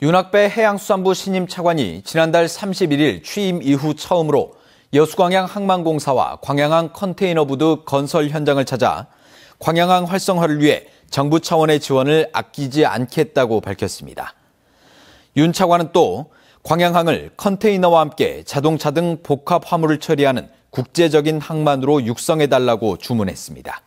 윤학배 해양수산부 신임 차관이 지난달 31일 취임 이후 처음으로 여수광양 항만공사와 광양항 컨테이너부두 건설 현장을 찾아 광양항 활성화를 위해 정부 차원의 지원을 아끼지 않겠다고 밝혔습니다. 윤 차관은 또 광양항을 컨테이너와 함께 자동차 등 복합 화물을 처리하는 국제적인 항만으로 육성해달라고 주문했습니다.